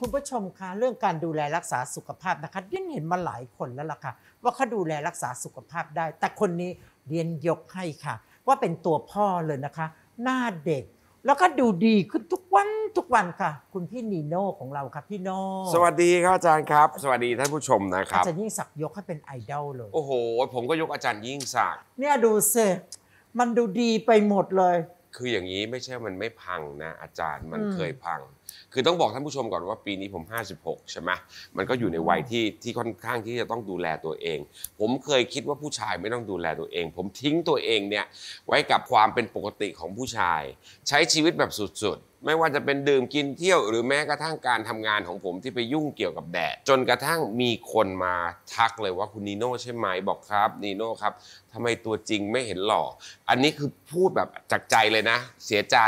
คุณผู้ชมคะเรื่องการดูแลรักษาสุขภาพนะคะเรียนเห็นมาหลายคนแล้วล่ะค่ะ ว่าเขาดูแลรักษาสุขภาพได้ แต่คนนี้ เรียนยกให้ค่ะ ว่าเป็นตัวพ่อเลยนะคะ หน้าเด็ก แล้วก็ดูดีขึ้นทุกวันทุกวันค่ะ คุณพี่นีโน่ของเราครับพี่โน่สวัสดีครับอาจารย์ครับ สวัสดีท่านผู้ชมนะครับอาจารย์ยิ่งศักดิ์ยกให้เป็นไอดอลเลย โอ้โหผมก็ยกอาจารย์ยิ่งศักดิ์เนี่ยดูสิมันดูดีไปหมดเลย คืออย่างนี้ไม่ใช่มันไม่พังนะ อาจารย์มันเคยพังคือต้องบอกท่านผู้ชมก่อนว่าปีนี้ผม 56ใช่ไหมมันก็อยู่ในวัยที่ที่ค่อนข้างที่จะต้องดูแลตัวเอง ผมเคยคิดว่าผู้ชายไม่ต้องดูแลตัวเอง ผมทิ้งตัวเองเนี่ย ไว้กับความเป็นปกติของผู้ชาย ใช้ชีวิตแบบสุด ๆ ไม่ว่าจะเป็นดื่มกินเที่ยวหรือแม้กระทั่งการทำงานของผมที่ไปยุ่งเกี่ยวกับแดดจนกระทั่งมีคนมาทักเลยว่าคุณนีโน่ใช่ไหมบอกครับนีโน่ครับทำไมตัวจริงไม่เห็นหล่ออันนี้คือพูดแบบจากใจเลยนะ เสียใจ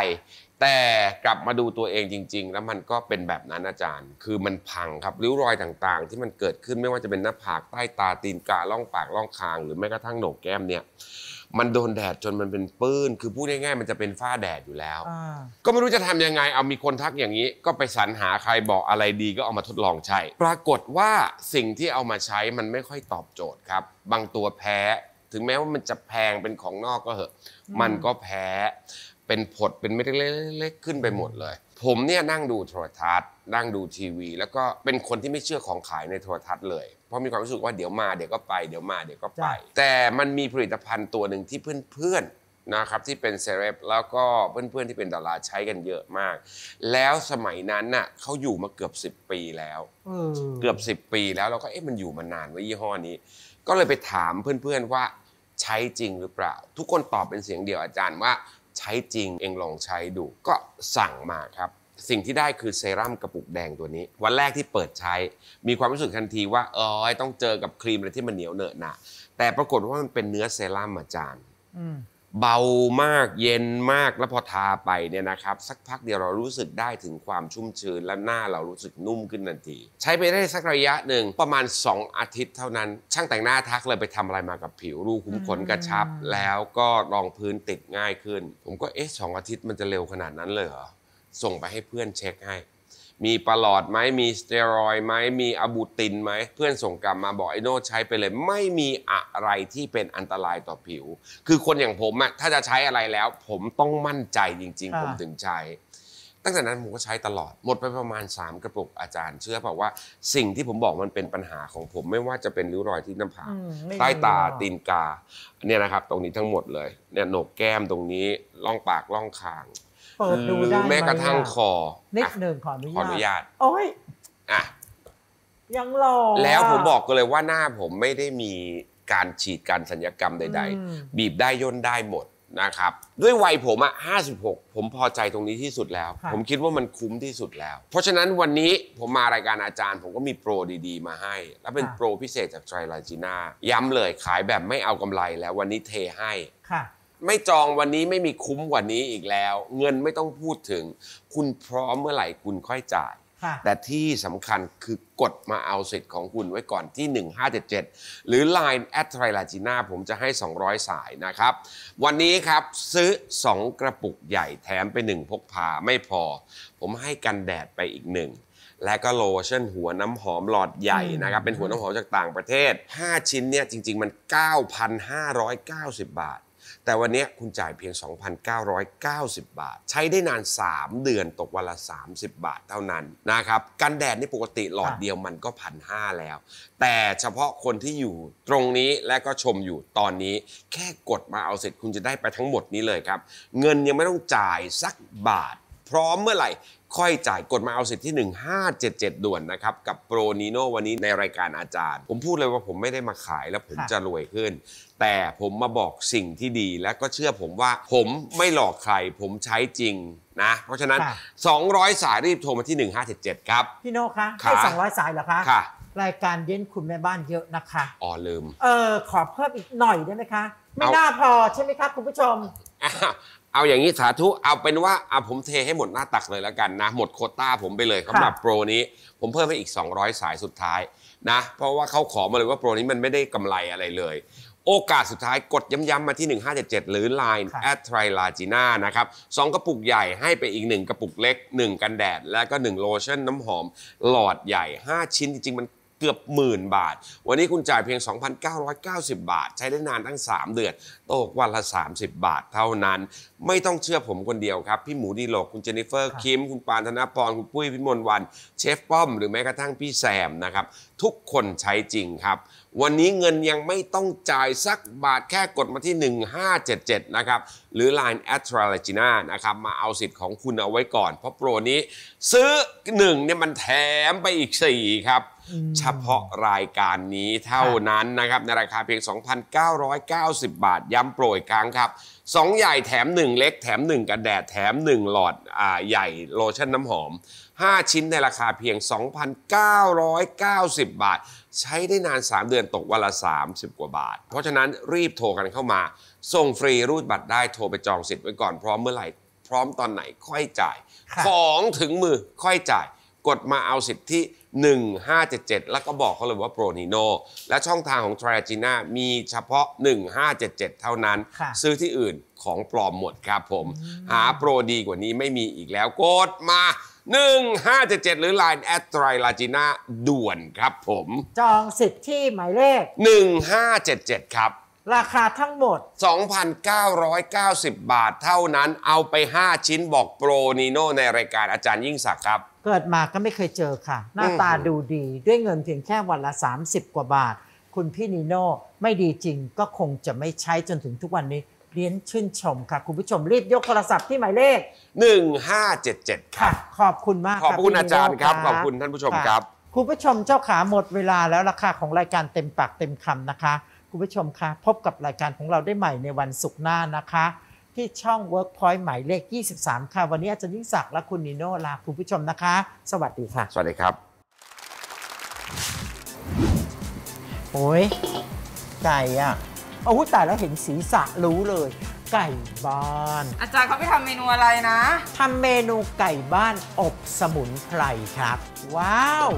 แต่กลับมาดูตัวเองจริงๆ แล้วมันก็เป็นแบบนั้นอาจารย์ คือมันพังครับริ้วรอยต่างๆ ที่มันเกิดขึ้นไม่ว่าจะเป็นหน้าผากใต้ตาตีนกาล่องปากล่องคาง หรือแม้กระทั่งโหนกแก้มเนี่ยมันโดนแดดจนมันเป็นปื้น คือพูดง่ายๆ มันจะเป็นฝ้าแดดอยู่แล้วก็ไม่รู้จะทำยังไง เอามีคนทักอย่างนี้ ก็ไปสรรหาใครบอกอะไรดีก็เอามาทดลองใช้ปรากฏว่าสิ่งที่เอามาใช้มันไม่ค่อยตอบโจทย์ครับ บางตัวแพ้ถึงแม้ว่ามันจะแพงเป็นของนอกก็เหอะ มันก็แพ้ เป็นผดเป็นเม็ดเล็กๆขึ้นไปหมดเลย ผมเนี่ยนั่งดูโทรทัศน์ นั่งดูทีวี แล้วก็เป็นคนที่ไม่เชื่อของขายในโทรทัศน์เลย เพราะมีความรู้สึกว่าเดี๋ยวมาเดี๋ยวก็ไปเดี๋ยวมาเดี๋ยวก็ไป แต่มันมีผลิตภัณฑ์ตัวหนึ่งที่เพื่อนๆนะครับ ที่เป็นเซเลบแล้วก็เพื่อนๆที่เป็นดาราใช้กันเยอะมาก แล้วสมัยนั้นน่ะเขาอยู่มาเกือบ10ปีแล้วเกือบ10ปีแล้วเราก็เอ๊ะมันอยู่มานานว่ายี่ห้อนี้ ก็เลยไปถามเพื่อน ๆว่าใช้จริงหรือเปล่า ทุกคนตอบเป็นเสียงเดียวอาจารย์ว่าใช้จริงเองลองใช้ดู ก็สั่งมาครับ สิ่งที่ได้คือเซรั่มกระปุกแดงตัวนี้ วันแรกที่เปิดใช้ มีความรู้สึกทันที ว่าเออต้องเจอกับครีม อะไรที่มันเหนียวเหนอะหนะแต่ปรากฏว่ามันเป็นเนื้อเซรั่มอาจารย์เบามากเย็นมากแล้วพอทาไปเนี่ยนะครับ สักพักเดียวเรารู้สึกได้ถึงความชุ่มชื้นและหน้าเรารู้สึกนุ่มขึ้นทันที ใช้ไปได้สักระยะหนึ่งประมาณ 2 อาทิตย์เท่านั้น ช่างแต่งหน้าทักเลยไปทำอะไรมากับผิวรูขุมขนกระชับ แล้วก็รองพื้นติดง่ายขึ้น ผมก็เอ๊ะสองอาทิตย์มันจะเร็วขนาดนั้นเลยเหรอส่งไปให้เพื่อนเช็คให้มีประหลอดไหมมีสเตียรอยไหมมีอะบูตินไหมเพื่อนส่งกลับมาบอกไอโน่ใช้ไปเลย ไม่มีอะไรที่เป็นอันตรายต่อผิว คือคนอย่างผมอะถ้าจะใช้อะไรแล้ว ผมต้องมั่นใจจริงๆ ผมถึงใช้ ตั้งแต่นั้นผมก็ใช้ตลอดหมดไปประมาณ 3 กระปุกอาจารย์เชื่อเปล่าว่าสิ่งที่ผมบอกมันเป็นปัญหาของผมไม่ว่าจะเป็นริ้วรอยที่หน้าผากใต้ตา ตีนกาเนี่ยนะครับตรงนี้ทั้งหมดเลยเนี่ยโหนกแก้มตรงนี้ร่องปากร่องคางปิดดูได้หรือแม้กระทั่งคอนิดหนึ่งขออนุญาต โอ้ยอ่ะยังหล่อ แล้วผมบอกกันเลยว่าหน้าผมไม่ได้มีการฉีดการสัญญกรรมใดๆ บีบได้ย่นได้หมดนะครับ ด้วยวัยผมอ่ะ 56 ผมพอใจตรงนี้ที่สุดแล้ว ผมคิดว่ามันคุ้มที่สุดแล้ว เพราะฉะนั้นวันนี้ผมมารายการอาจารย์ผมก็มีโปรดีๆมาให้ แล้วเป็นโปรพิเศษจากไตรลาจิน่าย้ำเลยขายแบบไม่เอากำไรแล้ววันนี้เทให้ไม่จองวันนี้ไม่มีคุ้มกว่านี้อีกแล้ว เงินไม่ต้องพูดถึง คุณพร้อมเมื่อไหร่คุณค่อยจ่าย แต่ที่สำคัญคือกดมาเอาสิทธิ์ของคุณไว้ก่อนที่ 1577 หรือ Line แอดไทรลาจีน่าผมจะให้ 200 สายนะครับ วันนี้ครับซื้อ 2 กระปุกใหญ่แถมไป 1 พกพาไม่พอ ผมให้กันแดดไปอีกหนึ่ง และก็โลชั่น หัวน้ำหอมหลอดใหญ่นะครับ เป็นหัวน้ำหอมจากต่างประเทศ 5 ชิ้นเนี่ยจริง ๆมัน 9,590 บาทแต่วันนี้คุณจ่ายเพียง 2,990 บาท ใช้ได้นาน 3 เดือนตกวันละ 30 บาทเท่านั้น นะครับ กันแดดนี่ปกติหลอดเดียวมันก็พันห้าแล้ว แต่เฉพาะคนที่อยู่ตรงนี้และก็ชมอยู่ตอนนี้แค่กดมาเอาเสร็จคุณจะได้ไปทั้งหมดนี้เลยครับ เงินยังไม่ต้องจ่ายสักบาทพร้อมเมื่อไหร่ค่อยจ่ายกดมาเอาสิทธิ์ที่ 1577 ด่วนนะครับ กับโปรนีโนวันนี้ในรายการอาจารย์ ผมพูดเลยว่าผมไม่ได้มาขายแล้วผมจะรวยขึ้น แต่ผมมาบอกสิ่งที่ดีและก็เชื่อผมว่าผมไม่หลอกใครผมใช้จริงนะ เพราะฉะนั้น 200 สายรีบโทรมาที่ 1577 ครับ พี่โน่คะให้2่0สองร้อยสายเหรอคะค่ะ รายการเย็นคุณแม่บ้านเยอะนะคะอ๋อลืมเออขอเพิ่มอีกหน่อยได้ไหมคะไม่น่าพอใช่ไหมครับคุณผู้ชมเอาอย่างนี้สาธุ เอาเป็นว่าเอาผมเทให้หมดหน้าตักเลยแล้วกันนะ หมดโคต้าผมไปเลยสำหรับโปรนี้ผมเพิ่มให้อีก 200 สายสุดท้ายนะเพราะว่าเขาขอมาเลยว่าโปรนี้มันไม่ได้กำไรอะไรเลยโอกาสสุดท้ายกดย้ำๆมาที่ 1577 หรือ Line แอดไทรลาจิน่านะครับสองกระปุกใหญ่ให้ไปอีก1กระปุกเล็ก 1 กันแดด แล้วก็ 1 โลชั่นน้ำหอมหลอดใหญ่ 5 ชิ้นจริงๆมันเกือบหมื่นบาท วันนี้คุณจ่ายเพียง 2,990 บาท ใช้ได้นานตั้ง 3 เดือนตกวันละ 30 บาทเท่านั้น ไม่ต้องเชื่อผมคนเดียวครับ พี่หมูดีโลกคุณเจนิเฟอร์ คิม คุณปานธนาปรคุณปุ้ยพิมลวัน เชฟป้อมหรือแม้กระทั่งพี่แซมนะครับ ทุกคนใช้จริงครับ วันนี้เงินยังไม่ต้องจ่ายสักบาทแค่กดมาที่ 1577 นะครับหรือ Line a t r a l a g i n a นะครับมาเอาสิทธิ์ของคุณเอาไว้ก่อนเพราะโปรนี้ ซื้อ1เนี่ยมันแถมไปอีก4ครับเฉพาะรายการนี้เท่านั้นนะครับ ในราคาเพียง 2,990 บาท ย้ำโปรยครั้งครับสองใหญ่แถม 1 เล็กแถม 1 กระแดดแถม 1 หลอดอใหญ่โลชั่นน้ำหอม 5 ชิ้นในราคาเพียง 2,990 บาท ใช้ได้นาน 3 เดือนตกวันละ 30 กว่าบาท เพราะฉะนั้นรีบโทรกันเข้ามาส่งฟรีรูดบัตรได้โทรไปจองสิทธิ์ไว้ก่อน พร้อมเมื่อไหร่พร้อมตอนไหนค่อยจ่ายของถึงมือค่อยจ่ายกดมาเอาสิทธิ1577 แล้วก็บอกเขาเลยว่าโปรนิโนและช่องทางของทร a จิน่ามีเฉพาะ 1577 เท่านั้น ซื้อที่อื่นของปลอมหมดครับผม หาโปรดีกว่านี้ไม่มีอีกแล้วกดมา 1577 หรือ Line แอดทรลาจิน่าด่วนครับผม จองสิทธิ์ที่หมายเลข1577 ครับราคาทั้งหมด 2,990 บาทเท่านั้น เอาไป 5 ชิ้นบอกโปรนีโนในรายการอาจารย์ยิ่งศักดิ์ครับ เกิดมาก็ไม่เคยเจอค่ะ หน้าตาดูดีด้วยเงินเพียงแค่วันละ 30 กว่าบาท คุณพี่นีโน่ไม่ดีจริงก็คงจะไม่ใช้จนถึงทุกวันนี้ เรียนชื่นชมค่ะ คุณผู้ชมรีบยกโทรศัพท์ที่หมายเลข 1577ค่ะขอบคุณมากขอบคุณอาจารย์ครับขอบคุณท่านผู้ชมครับคุณผู้ชมเจ้าขาหมดเวลาแล้วราคาของรายการเต็มปากเต็มคำนะคะคุณผู้ชมคะพบกับรายการของเราได้ใหม่ในวันศุกร์หน้านะคะ ที่ช่อง Workpoint หมายเลข 23 ค่ะ วันนี้อาจารย์ยิ่งศักดิ์และคุณนิโนลาคุณผู้ชมนะคะ สวัสดีค่ะ สวัสดีครับ โอ้ยไก่อะโอ้แต่แล้วเห็นสีสะรู้เลย ไก่บ้าน อาจารย์เขาไปทำเมนูอะไรนะทำเมนูไก่บ้าน อบสมุนไพรครับ ว้าว